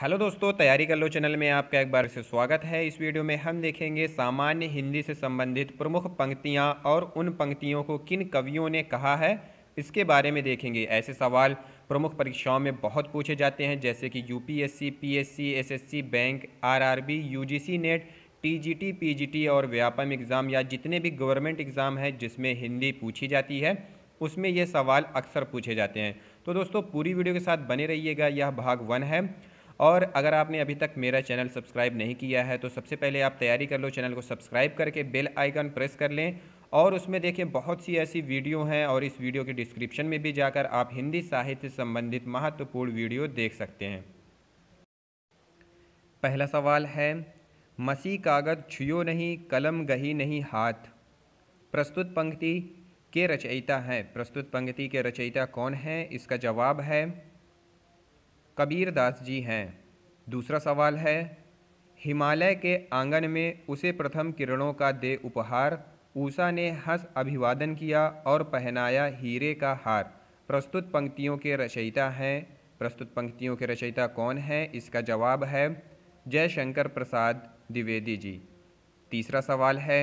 hello दोस्तों तैयारी कर लो चैनल में आपका एक बार से स्वागत है इस वीडियो में हम देखेंगे सामान्य हिंदी से संबंधित प्रमुख पंक्तियां और उन पंक्तियों को किन कवियों ने कहा है इसके बारे में देखेंगे ऐसे सवाल प्रमुख परीक्षाओं में बहुत पूछे जाते हैं जैसे कि UPSC, PSC, SSC, bank or UGC NET T PGT और व्यापम एग्ज़ाम या जितने भी गवर्नमेंट एग्ज़ाम हैं जिसमें हिंदी पूछी जाती है उसमें ये सवाल अक्सर पूछे जाते हैं तो दोस्तों पूरी वीडियो के साथ बने रहिएगा यह भाग वन है और अगर आपने अभी तक मेरा चैनल सब्सक्राइब नहीं किया है तो सबसे पहले आप तैयारी कर लो चैनल को सब्सक्राइब करके बेल आइकन प्रेस कर लें और उसमें देखिए बहुत सी ऐसी वीडियो हैं और इस वीडियो के डिस्क्रिप्शन में भी जाकर आप हिंदी साहित्य संबंधित महत्वपूर्ण वीडियो देख सकते हैं पहला सवाल है मसी कागज छुयो नहीं कलम गही नहीं हाथ प्रस्तुत पंक्ति के रचयिता हैं प्रस्तुत पंक्ति के रचयिता कौन हैं इसका जवाब है कबीर दास जी हैं दूसरा सवाल है हिमालय के आंगन में उसे प्रथम किरणों का दे उपहार ऊषा ने हंस अभिवादन किया और पहनाया हीरे का हार प्रस्तुत पंक्तियों के रचयिता हैं प्रस्तुत पंक्तियों के रचयिता कौन हैं इसका जवाब है जयशंकर प्रसाद द्विवेदी जी तीसरा सवाल है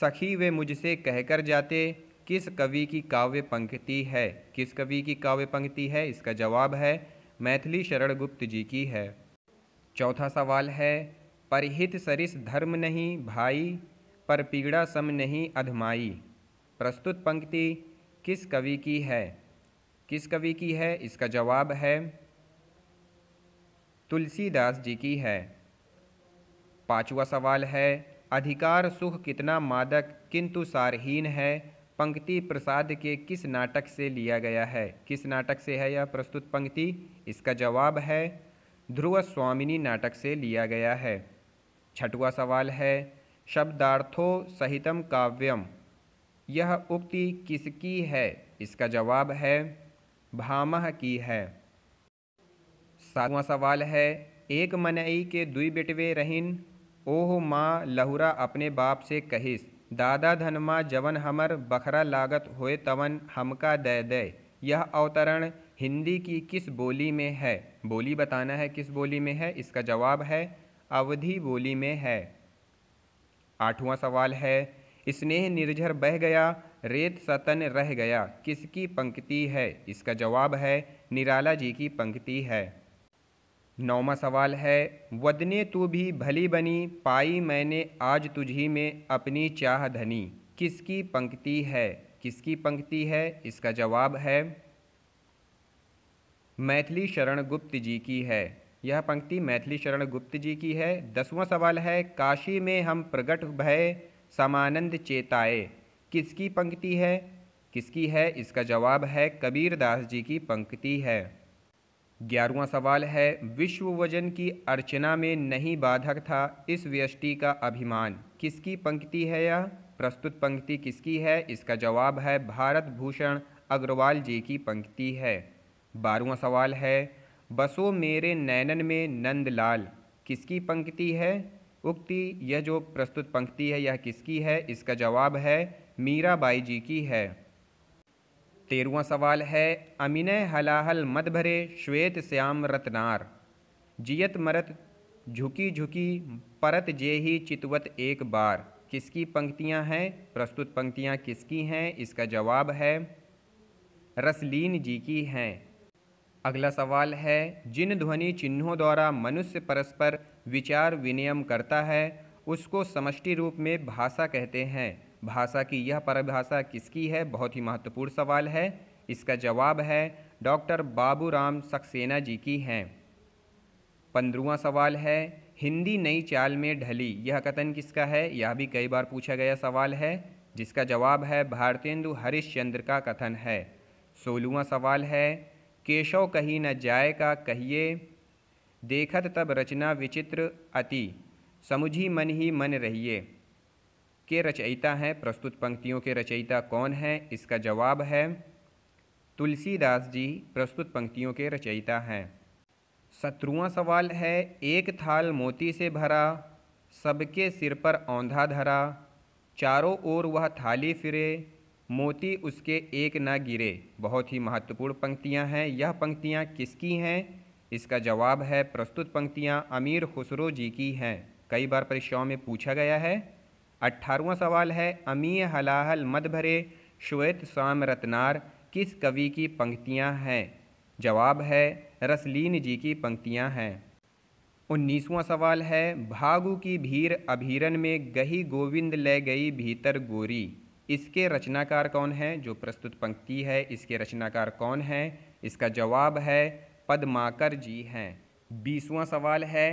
सखी वे मुझसे कहकर जाते किस कवि की काव्य पंक्ति है किस कवि की काव्य पंक्ति है इसका जवाब है मैथिली शरण गुप्त जी की है चौथा सवाल है परहित सरिस धर्म नहीं भाई पर पीड़ा सम नहीं अधमाई प्रस्तुत पंक्ति किस कवि की है किस कवि की है इसका जवाब है तुलसीदास जी की है पांचवा सवाल है अधिकार सुख कितना मादक किंतु सारहीन है पंक्ति प्रसाद के किस नाटक से लिया गया है किस नाटक से है यह प्रस्तुत पंक्ति इसका जवाब है ध्रुव स्वामिनी नाटक से लिया गया है छठवा सवाल है शब्दार्थों सहितम काव्यम यह उक्ति किसकी है इसका जवाब है भामह की है सातवां सवाल है एक मनई के दुई बेटवे रहन ओह माँ लहुरा अपने बाप से कहिस दादा धनमा जवन हमर बखरा लागत होए तवन हमका दे दे यह अवतरण हिंदी की किस बोली में है बोली बताना है किस बोली में है इसका जवाब है अवधि बोली में है आठवां सवाल है स्नेह निर्झर बह गया रेत सतन रह गया किसकी पंक्ति है इसका जवाब है निराला जी की पंक्ति है नौवा सवाल है वदने तू भी भली बनी पाई मैंने आज तुझी में अपनी चाह धनी किसकी पंक्ति है किसकी पंक्ति है इसका जवाब है मैथिली शरण गुप्त जी की है यह पंक्ति मैथिली शरण गुप्त जी की है दसवां सवाल है काशी में हम प्रगट भय समानंद चेताए किसकी पंक्ति है किसकी है इसका जवाब है कबीरदास जी की पंक्ति है ग्यारहवा सवाल है विश्व वजन की अर्चना में नहीं बाधक था इस व्यष्टि का अभिमान किसकी पंक्ति है यह प्रस्तुत पंक्ति किसकी है इसका जवाब है भारत भूषण अग्रवाल जी की पंक्ति है बारहवा सवाल है बसो मेरे नैनन में नंदलाल किसकी पंक्ति है उक्ति यह जो प्रस्तुत पंक्ति है यह किसकी है इसका जवाब है मीराबाई जी की है तेरवा सवाल है अमिन हलाहल मत भरे श्वेत श्याम रतनार जियत मरत झुकी झुकी परत जे ही चितवत एक बार किसकी पंक्तियां हैं प्रस्तुत पंक्तियां किसकी हैं इसका जवाब है रसलीन जी की हैं अगला सवाल है जिन ध्वनि चिन्हों द्वारा मनुष्य परस्पर विचार विनियम करता है उसको समष्टि रूप में भाषा कहते हैं भाषा की यह परिभाषा किसकी है बहुत ही महत्वपूर्ण सवाल है इसका जवाब है डॉक्टर बाबूराम सक्सेना जी की हैं पंद्रवा सवाल है हिंदी नई चाल में ढली यह कथन किसका है यह भी कई बार पूछा गया सवाल है जिसका जवाब है भारतेंदु हरिश्चंद्र का कथन है सोलहवा सवाल है केशव कहीं न जाए का कहिए देखत तब रचना विचित्र अति समुझी मन ही मन रहिए के रचयिता हैं प्रस्तुत पंक्तियों के रचयिता कौन हैं इसका जवाब है तुलसीदास जी प्रस्तुत पंक्तियों के रचयिता हैं सत्रुआ सवाल है एक थाल मोती से भरा सबके सिर पर औंधा धरा चारों ओर वह थाली फिरे मोती उसके एक ना गिरे बहुत ही महत्वपूर्ण पंक्तियां हैं यह पंक्तियां किसकी हैं इसका जवाब है प्रस्तुत पंक्तियां अमीर खुसरो जी की हैं कई बार परीक्षाओं में पूछा गया है अट्ठारहवा सवाल है अमीय हलाहल मद भरे श्वेत साम रतनार किस कवि की पंक्तियाँ हैं जवाब है रसलीन जी की पंक्तियाँ हैं उन्नीसवां सवाल है भागु की भीर अभीरन में गही गोविंद ले गई भीतर गोरी इसके रचनाकार कौन हैं जो प्रस्तुत पंक्ति है इसके रचनाकार कौन हैं इसका जवाब है पदमाकर जी हैं बीसवां सवाल है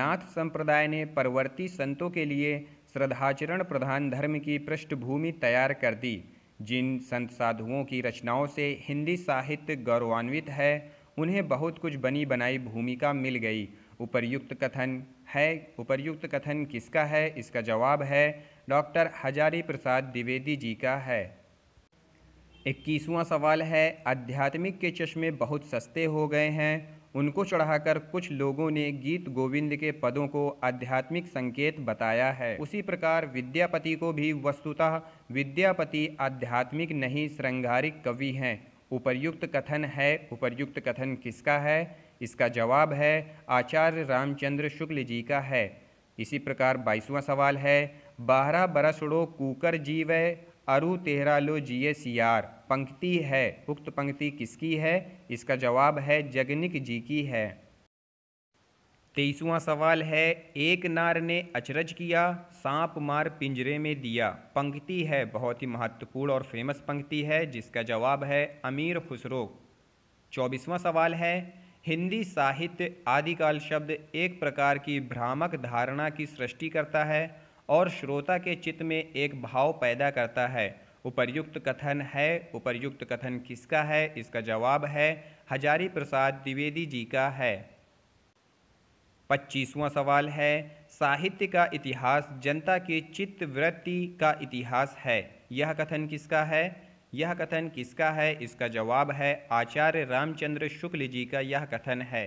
नाथ संप्रदाय ने परवर्ती संतों के लिए श्रद्धाचरण प्रधान धर्म की पृष्ठभूमि तैयार कर दी जिन संत साधुओं की रचनाओं से हिंदी साहित्य गौरवान्वित है उन्हें बहुत कुछ बनी बनाई भूमिका मिल गई उपर्युक्त कथन है उपर्युक्त कथन किसका है इसका जवाब है डॉक्टर हजारी प्रसाद द्विवेदी जी का है इक्कीसवां सवाल है आध्यात्मिक के चश्मे बहुत सस्ते हो गए हैं उनको चढ़ाकर कुछ लोगों ने गीत गोविंद के पदों को आध्यात्मिक संकेत बताया है उसी प्रकार विद्यापति को भी वस्तुतः विद्यापति आध्यात्मिक नहीं श्रृंगारिक कवि हैं उपर्युक्त कथन है उपर्युक्त कथन किसका है इसका जवाब है आचार्य रामचंद्र शुक्ल जी का है इसी प्रकार बाईसवां सवाल है बारह बरस उड़ो कूकर जीव अरु तेहरा लो एस यार पंक्ति है उक्त पंक्ति किसकी है इसका जवाब है जगनिक जी की है तेईसवा सवाल है एक नार ने अचरज किया सांप मार पिंजरे में दिया पंक्ति है बहुत ही महत्वपूर्ण और फेमस पंक्ति है जिसका जवाब है अमीर खुसरो चौबीसवा सवाल है हिंदी साहित्य आदिकाल शब्द एक प्रकार की भ्रामक धारणा की सृष्टि करता है और श्रोता के चित्त में एक भाव पैदा करता है उपर्युक्त कथन है उपर्युक्त कथन किसका है इसका जवाब है हजारी प्रसाद द्विवेदी जी का है पच्चीसवां सवाल है साहित्य का इतिहास जनता की चित्त वृत्ति का इतिहास है यह कथन किसका है यह कथन किसका है इसका जवाब है आचार्य रामचंद्र शुक्ल जी का यह कथन है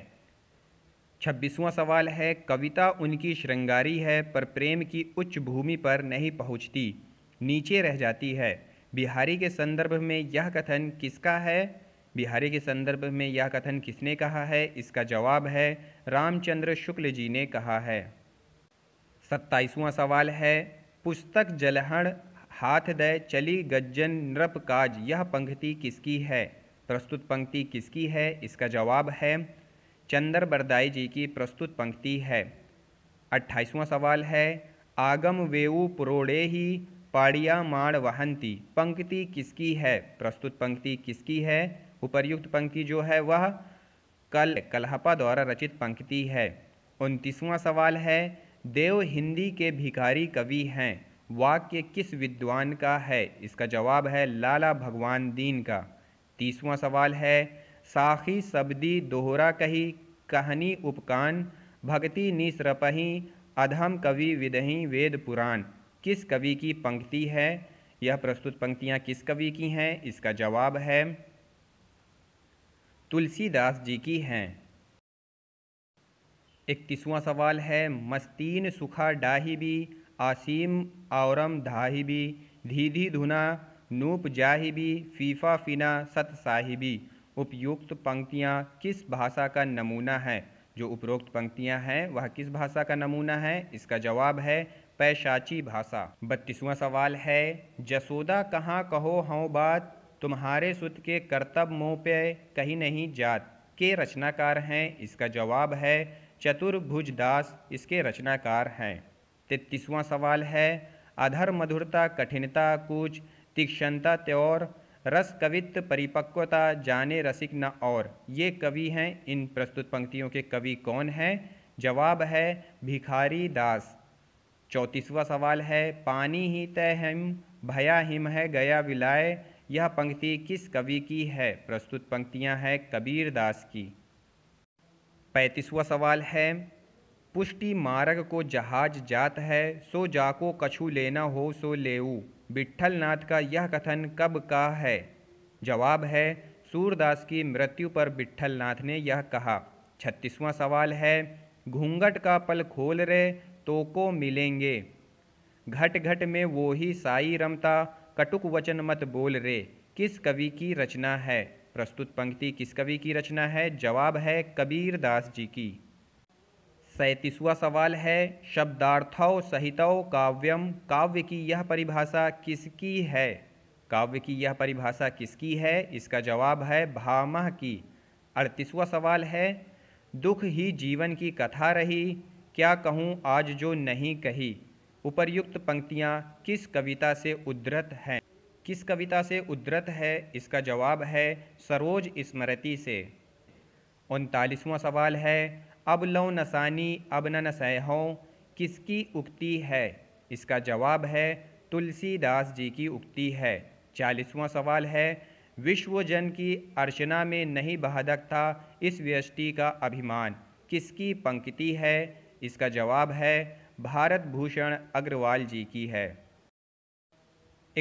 छब्बीसवां सवाल है कविता उनकी श्रृंगारी है पर प्रेम की उच्च भूमि पर नहीं पहुंचती नीचे रह जाती है बिहारी के संदर्भ में यह कथन किसका है बिहारी के संदर्भ में यह कथन किसने कहा है इसका जवाब है रामचंद्र शुक्ल जी ने कहा है सत्ताईसवां सवाल है पुस्तक जलहण हाथ दय चली गज्जन नृप काज यह पंक्ति किसकी है प्रस्तुत पंक्ति किसकी है इसका जवाब है चंद्र बरदाई जी की प्रस्तुत पंक्ति है अट्ठाईसवां सवाल है आगम वेऊ पुरोड़े ही पाड़िया माण वहंती पंक्ति किसकी है प्रस्तुत पंक्ति किसकी है उपर्युक्त पंक्ति जो है वह कल कलहपा द्वारा रचित पंक्ति है उनतीसवां सवाल है देव हिंदी के भिखारी कवि हैं वाक्य किस विद्वान का है इसका जवाब है लाला भगवान दीन का तीसवां सवाल है साखी सबदी दोहरा कही कहनी उपकान भक्ति निसरपही अधम कवि विदही वेद पुराण किस कवि की पंक्ति है यह प्रस्तुत पंक्तियाँ किस कवि की हैं इसका जवाब है तुलसीदास जी की हैं इकतीसवां सवाल है मस्तीन सुखा डाही भी आसीम आवरम धाहिबी धीधी धुना नूप जाहिबी फीफा फिना सत साहिबी उपयुक्त पंक्तियाँ किस भाषा का नमूना है जो उपरोक्त पंक्तियाँ हैं वह किस भाषा का नमूना है इसका जवाब है पैशाची भाषा बत्तीसवां सवाल है जसोदा कहाँ कहो हों बात तुम्हारे सुत के कर्तव्य मोह पे कहीं नहीं जात के रचनाकार हैं इसका जवाब है चतुर्भुज दास इसके रचनाकार हैं तैतीसवां सवाल है अधर मधुरता कठिनता कुछ तीक्षणता त्योर रस कवित्व परिपक्वता जाने रसिक न और ये कवि हैं इन प्रस्तुत पंक्तियों के कवि कौन हैं जवाब है भिखारी दास चौंतीसवा सवाल है पानी ही तय हिम भया हिम है गया विलाय यह पंक्ति किस कवि की है प्रस्तुत पंक्तियां हैं कबीर दास की पैंतीसवा सवाल है पुष्टि मार्ग को जहाज जात है सो जाको कछु लेना हो सो लेऊ नाथ का यह कथन कब का है जवाब है सूरदास की मृत्यु पर नाथ ने यह कहा छत्तीसवां सवाल है घूंघट का पल खोल रहे तो को मिलेंगे घट घट में वो ही साई रमता कटुक वचन मत बोल रे किस कवि की रचना है प्रस्तुत पंक्ति किस कवि की रचना है जवाब है कबीर दास जी की सैंतीसवा सवाल है शब्दार्थौ सहितौ काव्यम काव्य की यह परिभाषा किसकी है काव्य की यह परिभाषा किसकी है इसका जवाब है भामह की अड़तीसवा सवाल है दुख ही जीवन की कथा रही क्या कहूँ आज जो नहीं कही उपर्युक्त पंक्तियाँ किस कविता से उद्धृत हैं किस कविता से उद्धृत है इसका जवाब है सरोज स्मृति से उनतालीसवां सवाल है अब लो नसानी अब न नसैहों किसकी उक्ति है इसका जवाब है तुलसीदास जी की उक्ति है चालीसवां सवाल है विश्वजन की अर्चना में नहीं बहादक था इस व्यष्टि का अभिमान किसकी पंक्ति है इसका जवाब है भारत भूषण अग्रवाल जी की है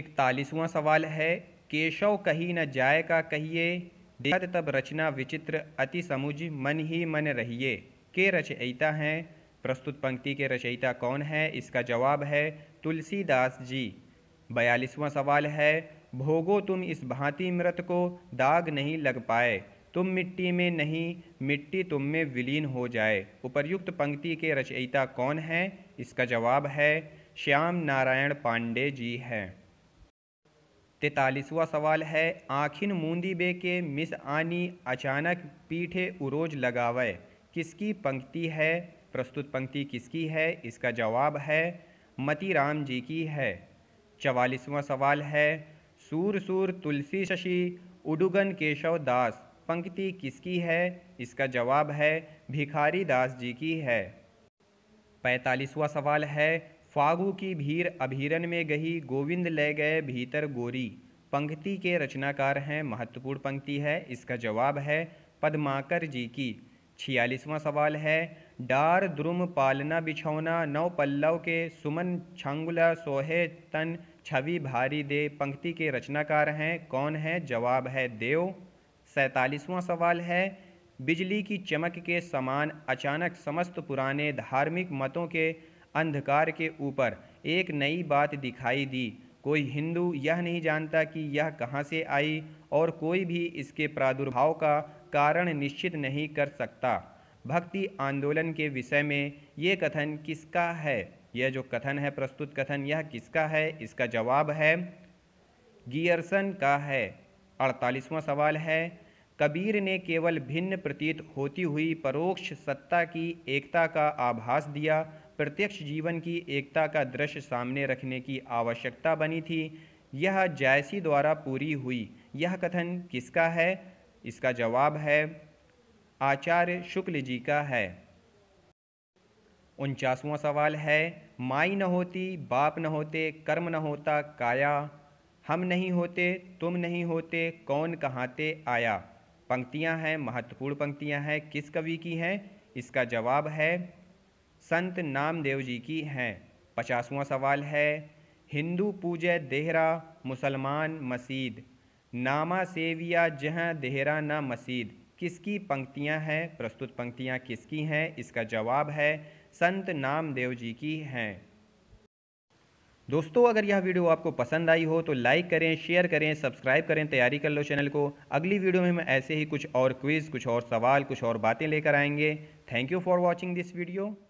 इकतालीसवां सवाल है केशव कही न जाए का कहिए तब रचना विचित्र अति समुझ मन ही मन रहिए के रचयिता हैं प्रस्तुत पंक्ति के रचयिता कौन है इसका जवाब है तुलसीदास जी बयालीसवां सवाल है भोगो तुम इस भांति मृत को दाग नहीं लग पाए तुम मिट्टी में नहीं मिट्टी तुम में विलीन हो जाए उपर्युक्त पंक्ति के रचयिता कौन है इसका जवाब है श्याम नारायण पांडे जी हैं तैतालीसवां सवाल है आखिन मूंदी बे के मिस आनी अचानक पीठे उरोज लगावे किसकी पंक्ति है प्रस्तुत पंक्ति किसकी है इसका जवाब है मती राम जी की है चवालीसवां सवाल है सूर सूर तुलसी शशि उडुगन केशव दास पंक्ति किसकी है इसका जवाब है भिखारी दास जी की है पैंतालीसवां सवाल है फागु की भीर अभीरन में गही गोविंद ले गए भीतर गोरी पंक्ति के रचनाकार हैं महत्वपूर्ण पंक्ति है इसका जवाब है पद्माकर जी की छियालीसवां सवाल है डार द्रुम पालना बिछौना नौ पल्लव के सुमन छंगुला सोहे तन छवि भारी दे पंक्ति के रचनाकार हैं कौन है जवाब है देव सैतालीसवां सवाल है बिजली की चमक के समान अचानक समस्त पुराने धार्मिक मतों के अंधकार के ऊपर एक नई बात दिखाई दी कोई हिंदू यह नहीं जानता कि यह कहाँ से आई और कोई भी इसके प्रादुर्भाव का कारण निश्चित नहीं कर सकता भक्ति आंदोलन के विषय में ये कथन किसका है यह जो कथन है प्रस्तुत कथन यह किसका है इसका जवाब है गियर्सन का है अड़तालीसवां सवाल है कबीर ने केवल भिन्न प्रतीत होती हुई परोक्ष सत्ता की एकता का आभास दिया प्रत्यक्ष जीवन की एकता का दृश्य सामने रखने की आवश्यकता बनी थी यह जायसी द्वारा पूरी हुई यह कथन किसका है इसका जवाब है आचार्य शुक्ल जी का है उनचासवां सवाल है माई न होती बाप न होते कर्म न होता काया हम नहीं होते तुम नहीं होते कौन कहाँते आया पंक्तियाँ हैं महत्वपूर्ण पंक्तियाँ हैं किस कवि की हैं इसका जवाब है संत नामदेव जी की हैं पचासवां सवाल है हिंदू पूजय देहरा मुसलमान मसीद नामा सेविया जह देहरा ना मसीद किसकी पंक्तियाँ हैं प्रस्तुत पंक्तियाँ किसकी हैं इसका जवाब है संत नामदेव जी की हैं दोस्तों अगर यह वीडियो आपको पसंद आई हो तो लाइक करें शेयर करें सब्सक्राइब करें तैयारी कर लो चैनल को अगली वीडियो में हम ऐसे ही कुछ और क्विज़ कुछ और सवाल कुछ और बातें लेकर आएंगे thank you for watching this video